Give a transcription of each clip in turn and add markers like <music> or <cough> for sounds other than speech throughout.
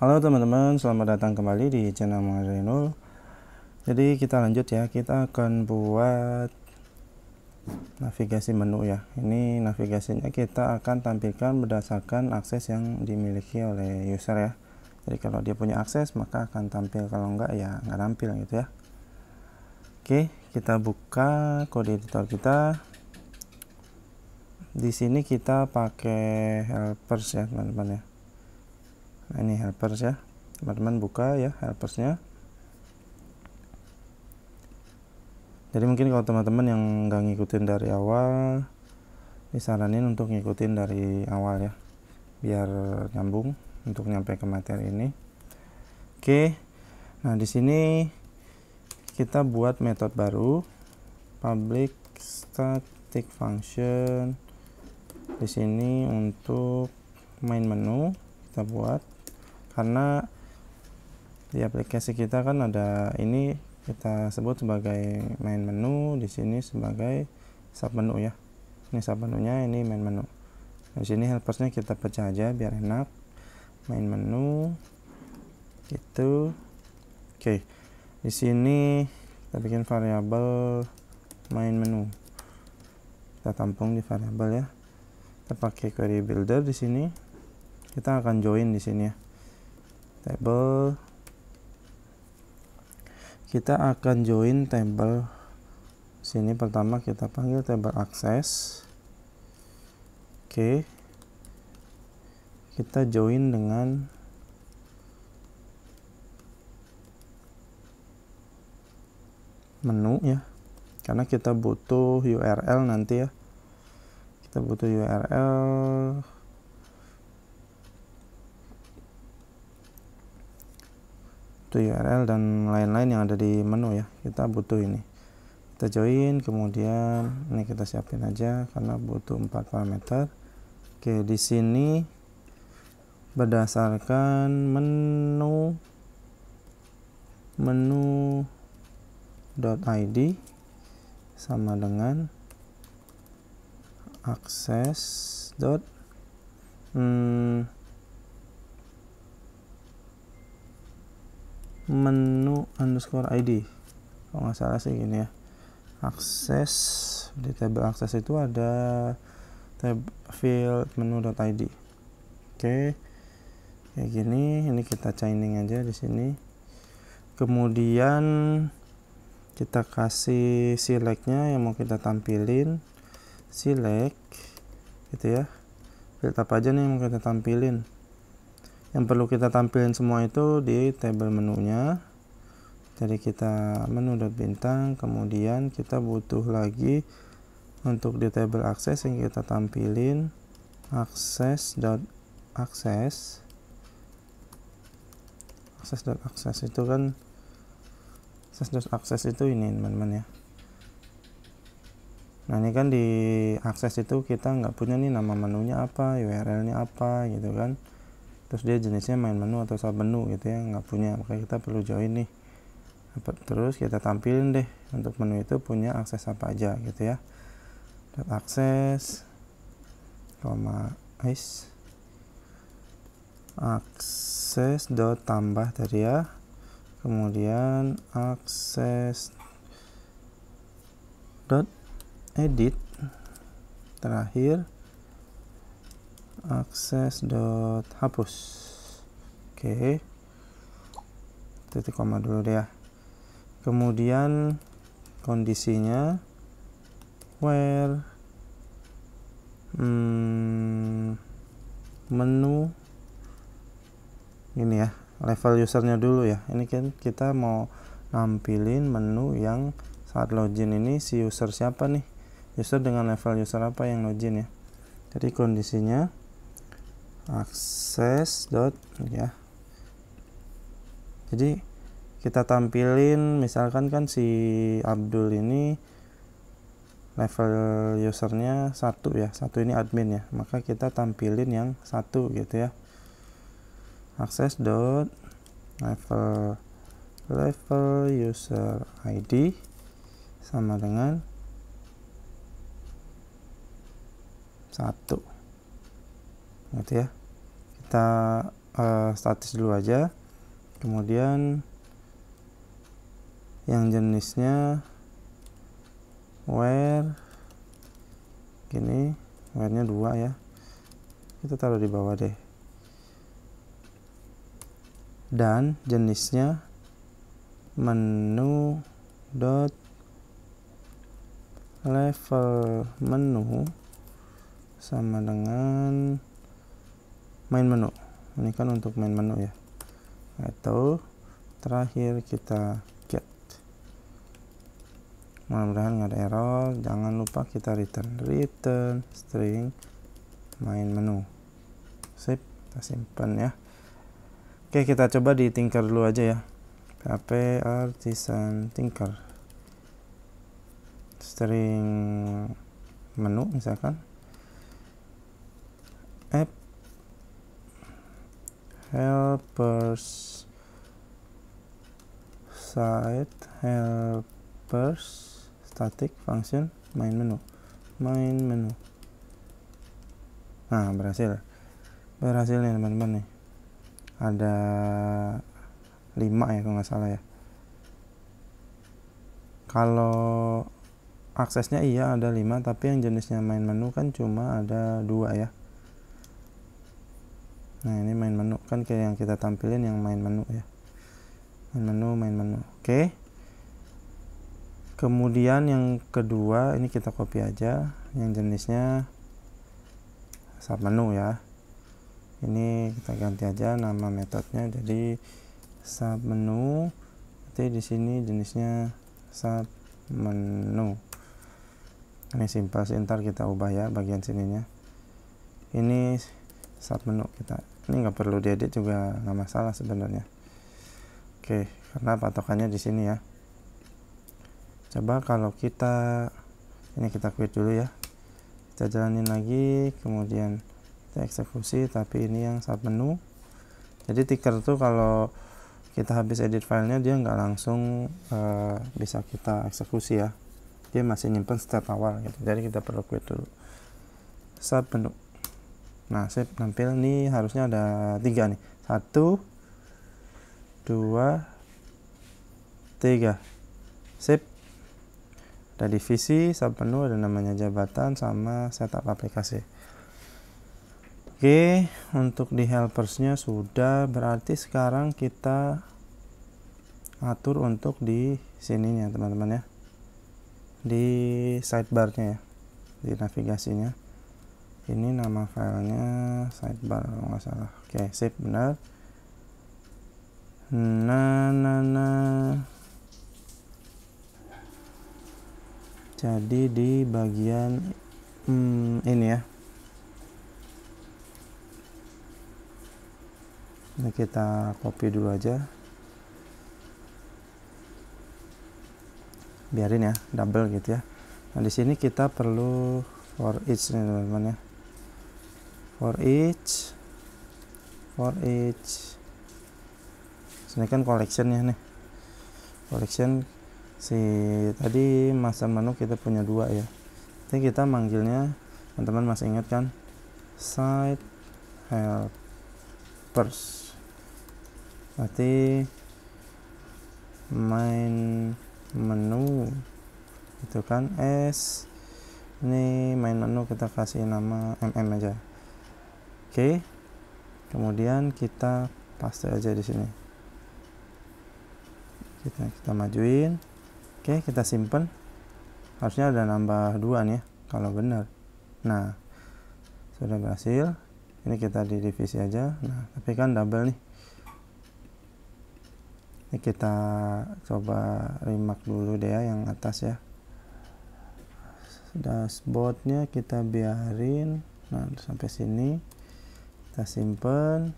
Halo teman-teman, selamat datang kembali di channel Mengajar Jadi kita lanjut ya, kita akan buat navigasi menu ya. Ini navigasinya kita akan tampilkan berdasarkan akses yang dimiliki oleh user ya. Jadi kalau dia punya akses maka akan tampil, kalau enggak ya enggak tampil gitu ya. Oke, kita buka kode editor kita. Di sini kita pakai helpers ya teman-teman ya Nah, ini helpers ya teman-teman buka ya helpersnya jadi mungkin kalau teman-teman yang nggak ngikutin dari awal disaranin untuk ngikutin dari awal ya biar nyambung untuk nyampe ke materi ini oke nah di sini kita buat metode baru public static function di sini untuk main menu kita buat karena di aplikasi kita kan ada ini kita sebut sebagai main menu di sini sebagai sub menu ya ini sub menunya ini main menu di sini helpersnya kita pecah aja biar enak main menu itu oke okay. di sini kita bikin variabel main menu kita tampung di variabel ya kita pakai query builder di sini kita akan join di sini ya table kita akan join table sini pertama kita panggil table access oke kita join dengan menu ya karena kita butuh URL nanti ya kita butuh URL URL dan lain-lain yang ada di menu ya kita butuh ini kita join kemudian ini kita siapin aja karena butuh empat parameter oke di sini berdasarkan menu menu .id sama dengan akses dot hmm, menu underscore ID kalau nggak salah sih gini ya akses di tab akses itu ada tab field menu ID. oke okay. kayak gini ini kita chaining aja di sini kemudian kita kasih selectnya yang mau kita tampilin select gitu ya field apa aja nih yang mau kita tampilin yang perlu kita tampilin semua itu di table menunya jadi kita menu dot bintang kemudian kita butuh lagi untuk di table akses yang kita tampilin akses dot akses akses dot akses itu kan akses dot akses itu ini teman-teman ya Nah ini kan di akses itu kita nggak punya nih nama menunya apa, URL-nya apa gitu kan terus dia jenisnya main menu atau sub menu gitu ya nggak punya makanya kita perlu join nih terus kita tampilin deh untuk menu itu punya akses apa aja gitu ya dan akses koma is akses dot tambah tadi ya kemudian akses dot edit terakhir akses dot hapus oke okay. titik koma dulu deh ya kemudian kondisinya where hmm, menu ini ya level usernya dulu ya ini kan kita mau nampilin menu yang saat login ini si user siapa nih user dengan level user apa yang login ya jadi kondisinya akses dot ya jadi kita tampilin misalkan kan si Abdul ini level usernya satu ya satu ini admin ya maka kita tampilin yang satu gitu ya akses dot level level user ID sama dengan satu gitu ya kita uh, statis dulu aja kemudian yang jenisnya where gini where nya dua ya kita taruh di bawah deh dan jenisnya menu dot level menu sama dengan main menu ini kan untuk main menu ya atau terakhir kita get mudah-mudahan nggak ada error jangan lupa kita return return string main menu sip kita simpan ya oke kita coba di tinker dulu aja ya php artisan tinker string menu misalkan app helpers site helpers static function main menu main menu nah berhasil berhasil nih teman-teman nih ada 5 ya kalau nggak salah ya kalau aksesnya iya ada 5 tapi yang jenisnya main menu kan cuma ada dua ya nah ini main menu kan kayak yang kita tampilin yang main menu ya main menu main menu oke kemudian yang kedua ini kita copy aja yang jenisnya sub menu ya ini kita ganti aja nama metodenya jadi sub menu nanti di sini jenisnya sub menu ini simpel sih ntar kita ubah ya bagian sininya ini saat menu kita ini nggak perlu diedit juga nggak masalah sebenarnya oke karena patokannya di sini ya coba kalau kita ini kita quit dulu ya kita jalanin lagi kemudian kita eksekusi tapi ini yang saat menu jadi ticker tuh kalau kita habis edit filenya dia nggak langsung uh, bisa kita eksekusi ya dia masih nyimpen step awal gitu jadi kita perlu quit dulu saat menu Nah, sip nampil nih harusnya ada tiga nih. Satu, dua, tiga. sip ada divisi, sub menu, ada namanya jabatan, sama setup aplikasi. Oke, untuk di helpersnya sudah berarti sekarang kita atur untuk di sininya teman-teman ya di sidebarnya ya di navigasinya ini nama filenya sidebar kalau nggak salah oke okay, sip benar nah nah nah jadi di bagian hmm, ini ya ini kita copy dulu aja biarin ya double gitu ya nah di sini kita perlu for each nih teman-teman ya for each for each ini kan collection ya nih collection si tadi masa menu kita punya dua ya jadi kita manggilnya teman-teman masih ingat kan side helpers berarti main menu itu kan S ini main menu kita kasih nama MM aja Oke. Kemudian kita paste aja di sini. Kita kita majuin. Oke, kita simpen. Harusnya ada nambah dua nih ya, kalau benar. Nah, sudah berhasil. Ini kita di divisi aja. Nah, tapi kan double nih. Ini kita coba remark dulu deh ya yang atas ya dashboardnya kita biarin nah sampai sini kita simpen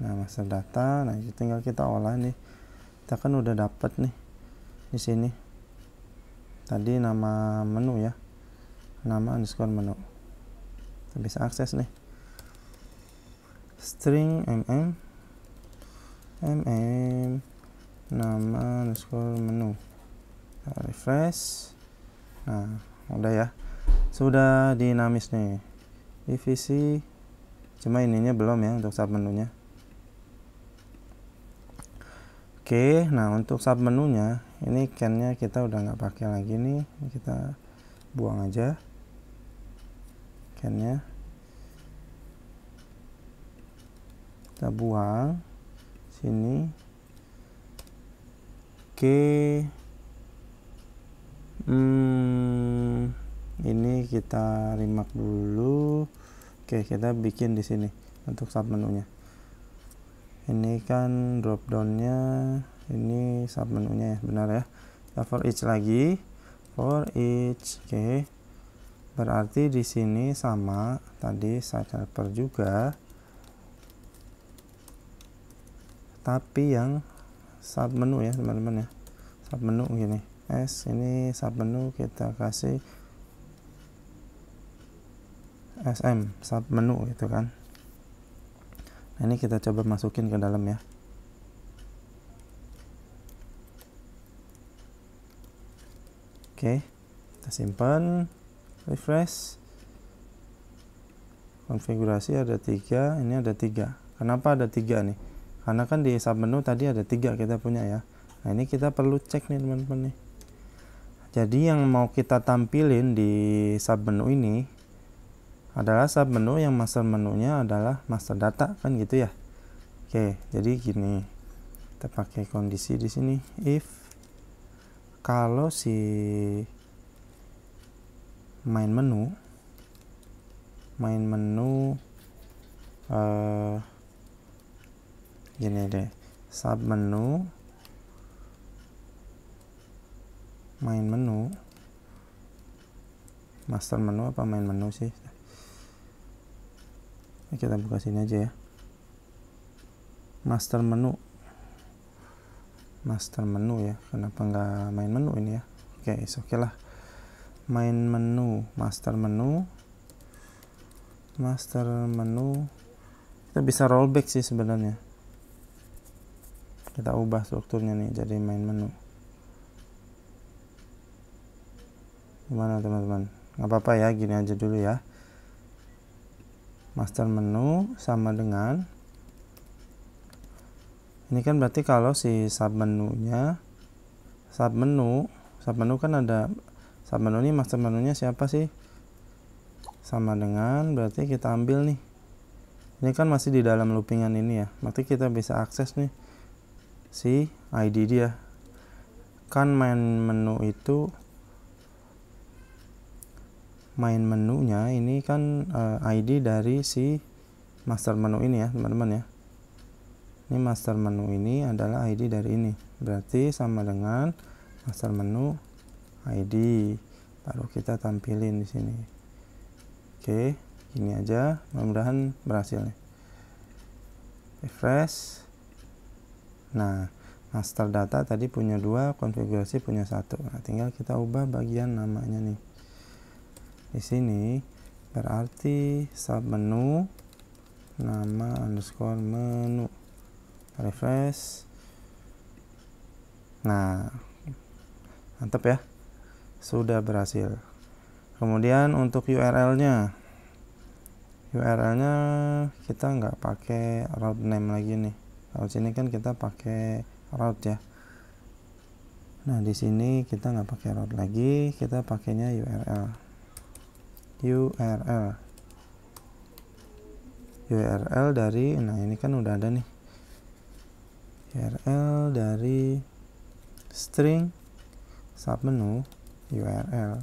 nah master data nah tinggal kita olah nih kita kan udah dapet nih di sini tadi nama menu ya nama underscore menu kita bisa akses nih string mm mm nama underscore menu kita refresh nah udah ya sudah dinamis nih divisi cuma ininya belum ya untuk sub menunya oke nah untuk sub menunya ini cannya kita udah nggak pakai lagi nih kita buang aja cannya kita buang sini oke hmm, ini kita rimak dulu Oke, kita bikin di sini untuk sub menunya. Ini kan drop down-nya, ini sub menunya ya, benar ya. Kita for each lagi. For each. Oke. Berarti di sini sama tadi saya helper juga. Tapi yang sub menu ya, teman-teman ya. sub menu gini. S ini sub menu kita kasih SM sub menu gitu kan nah ini kita coba masukin ke dalam ya oke kita simpan refresh konfigurasi ada tiga ini ada tiga kenapa ada tiga nih karena kan di sub menu tadi ada tiga kita punya ya nah ini kita perlu cek nih teman-teman nih jadi yang mau kita tampilin di sub menu ini adalah sub menu yang master menunya adalah master data kan gitu ya. Oke, jadi gini. Kita pakai kondisi di sini if kalau si main menu main menu uh, gini deh sub menu main menu master menu apa main menu sih ini kita buka sini aja ya. Master menu. Master menu ya. Kenapa nggak main menu ini ya? Oke, okay, oke okay lah. Main menu, master menu. Master menu. Kita bisa rollback sih sebenarnya. Kita ubah strukturnya nih jadi main menu. Gimana teman-teman? Nggak apa-apa ya, gini aja dulu ya master menu sama dengan ini kan berarti kalau si sub sub menunya menu sub menu kan ada sub menu ini master menunya siapa sih sama dengan berarti kita ambil nih ini kan masih di dalam loopingan ini ya berarti kita bisa akses nih si ID dia kan main menu itu main menunya ini kan uh, eh, ID dari si master menu ini ya teman-teman ya ini master menu ini adalah ID dari ini berarti sama dengan master menu ID baru kita tampilin di sini oke ini aja mudah-mudahan berhasil nih refresh nah master data tadi punya dua konfigurasi punya satu nah tinggal kita ubah bagian namanya nih di sini berarti sub menu nama underscore menu refresh nah mantap ya sudah berhasil kemudian untuk URL nya URL nya kita nggak pakai route name lagi nih kalau sini kan kita pakai route ya nah di sini kita nggak pakai route lagi kita pakainya URL URL URL dari nah ini kan udah ada nih URL dari string submenu URL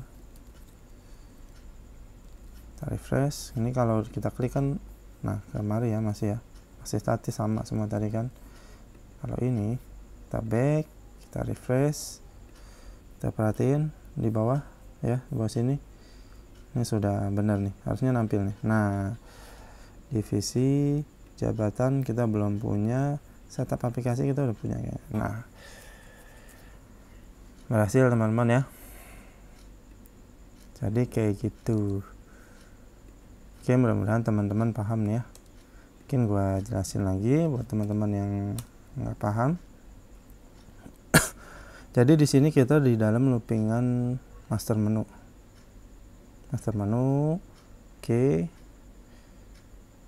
kita refresh ini kalau kita klik kan nah kemarin ya masih ya masih statis sama semua tadi kan kalau ini kita back kita refresh kita perhatiin di bawah ya di bawah sini ini sudah benar nih harusnya nampil nih nah divisi jabatan kita belum punya setup aplikasi kita udah punya ya nah berhasil teman-teman ya jadi kayak gitu oke mudah-mudahan teman-teman paham nih ya mungkin gue jelasin lagi buat teman-teman yang nggak paham <coughs> jadi di sini kita di dalam loopingan master menu Master menu oke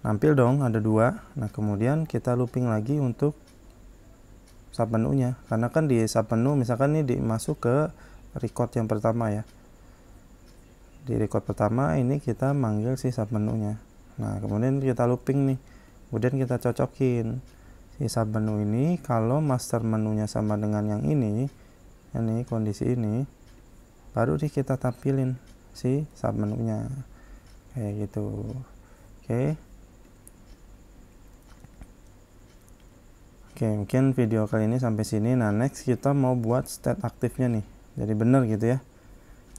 nampil dong ada dua nah kemudian kita looping lagi untuk sub menunya karena kan di sub menu misalkan ini dimasuk ke record yang pertama ya di record pertama ini kita manggil si sub menunya nah kemudian kita looping nih kemudian kita cocokin si sub menu ini kalau master menunya sama dengan yang ini ini kondisi ini baru nih kita tampilin si saat menunya kayak gitu oke okay. Oke, okay, mungkin video kali ini sampai sini. Nah, next kita mau buat state aktifnya nih. Jadi bener gitu ya.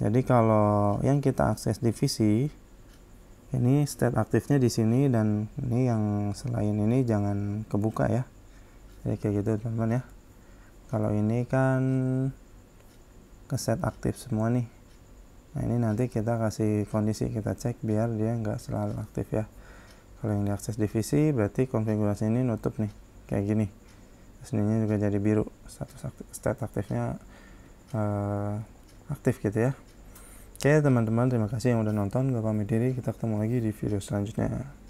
Jadi kalau yang kita akses divisi ini state aktifnya di sini dan ini yang selain ini jangan kebuka ya. Jadi kayak gitu teman-teman ya. Kalau ini kan ke set aktif semua nih nah ini nanti kita kasih kondisi kita cek biar dia nggak selalu aktif ya kalau yang diakses divisi berarti konfigurasi ini nutup nih kayak gini Sebenarnya juga jadi biru status aktif, state aktifnya uh, aktif gitu ya oke teman-teman terima kasih yang udah nonton Gak pamit diri kita ketemu lagi di video selanjutnya